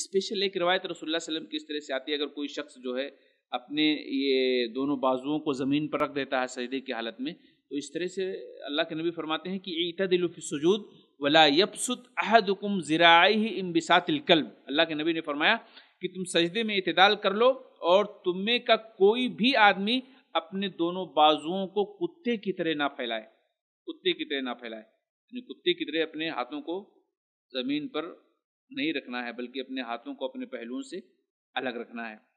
special एक रवायत रसोल्ला वसलम की इस तरह से आती है अगर कोई शख्स जो है अपने ये दोनों बाजुओं को ज़मीन पर रख देता है सजदे की हालत में तो इस तरह से अल्लाह के नबी फरमाते हैं कि ईतदिलफ़सजूद वला यबसुत अहदकुम ज़राई इम्बिसातिलकल्ब अल्लाह के नबी ने फरमाया कि तुम सजदे में इतदाल कर लो और तुम में का कोई भी आदमी अपने दोनों बाजुओं को कुत्ते की तरह ना फैलाए कुत्ते की तरह ना फैलाए यानी कुत्ते की तरह अपने हाथों को ज़मीन पर नहीं रखना है बल्कि अपने हाथों को अपने पहलुओं से अलग रखना है